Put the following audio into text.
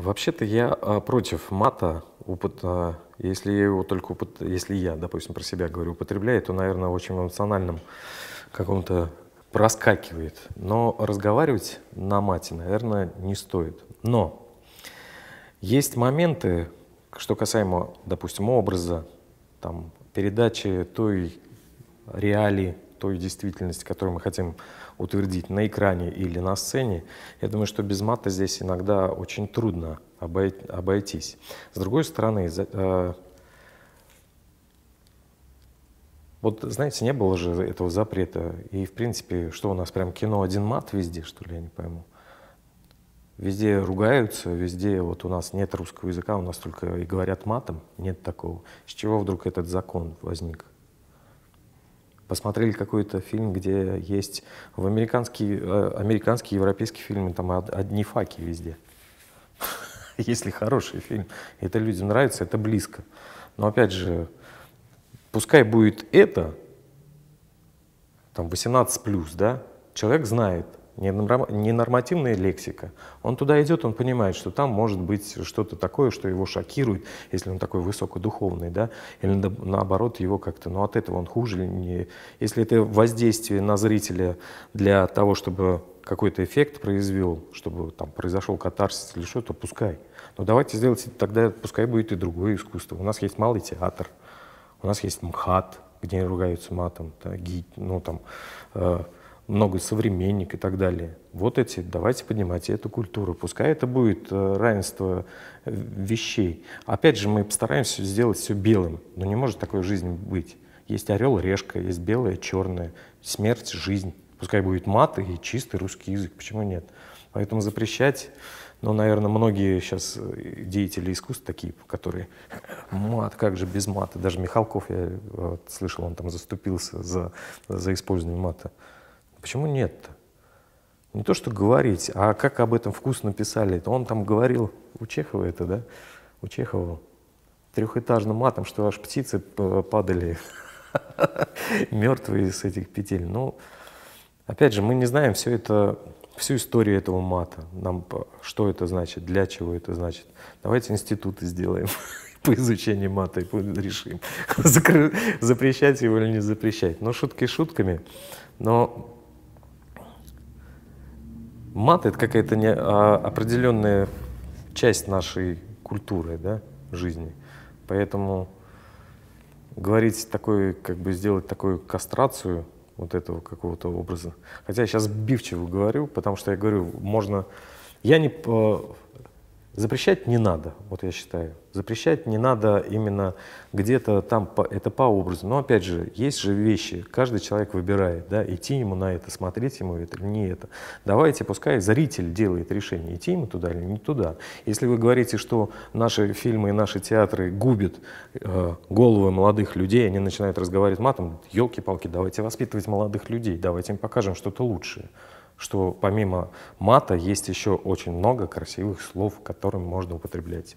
Вообще-то я а, против мата. Опыт, если я его только опыт, если я, допустим, про себя говорю, употребляю, то, наверное, очень эмоциональном каком-то проскакивает. Но разговаривать на мате, наверное, не стоит. Но есть моменты, что касаемо, допустим, образа, там, передачи той реалии, той действительности, которую мы хотим утвердить на экране или на сцене, я думаю, что без мата здесь иногда очень трудно обойтись. С другой стороны, э, вот, знаете, не было же этого запрета. И, в принципе, что у нас, прям кино один мат везде, что ли, я не пойму. Везде ругаются, везде вот у нас нет русского языка, у нас только и говорят матом, нет такого. С чего вдруг этот закон возник? посмотрели какой-то фильм, где есть в американский, э, американские, европейские фильмы там одни факи везде. Если хороший фильм, это людям нравится, это близко. Но опять же, пускай будет это, там 18 плюс, да, человек знает, ненормативная лексика. Он туда идет, он понимает, что там может быть что-то такое, что его шокирует, если он такой высокодуховный, да, или наоборот его как-то, ну от этого он хуже. Не... Если это воздействие на зрителя для того, чтобы какой-то эффект произвел, чтобы там произошел катарсис или что-то, пускай. Но давайте сделайте тогда, пускай будет и другое искусство. У нас есть малый театр, у нас есть МХАТ, где ругаются матом, да, ги, ну там... Э, много современник и так далее. Вот эти, давайте поднимать эту культуру. Пускай это будет э, равенство э, вещей. Опять же, мы постараемся сделать все белым, но не может такой в жизни быть. Есть орел, решка, есть белое, черное, смерть, жизнь. Пускай будет мат и чистый русский язык, почему нет? Поэтому запрещать, но, ну, наверное, многие сейчас э, деятели искусств такие, которые мат, как же без мата? Даже Михалков, я вот, слышал, он там заступился за, за использование мата. Почему нет-то? Не то, что говорить, а как об этом вкусно писали. Это он там говорил, у Чехова это, да? У Чехова трехэтажным матом, что аж птицы падали мертвые с этих петель. Ну, опять же, мы не знаем все это, всю историю этого мата. Нам, что это значит, для чего это значит. Давайте институты сделаем по изучению мата и решим, запрещать его или не запрещать. Но ну, шутки шутками, но Мат — это какая-то не, а, определенная часть нашей культуры, да, жизни. Поэтому говорить такой, как бы сделать такую кастрацию вот этого какого-то образа. Хотя я сейчас сбивчиво говорю, потому что я говорю, можно... Я не... Э, Запрещать не надо, вот я считаю. Запрещать не надо именно где-то там, это по образу. Но опять же, есть же вещи, каждый человек выбирает, да, идти ему на это, смотреть ему это или не это. Давайте, пускай зритель делает решение, идти ему туда или не туда. Если вы говорите, что наши фильмы и наши театры губят э, головы молодых людей, они начинают разговаривать матом, елки-палки, давайте воспитывать молодых людей, давайте им покажем что-то лучшее что помимо мата есть еще очень много красивых слов, которыми можно употреблять.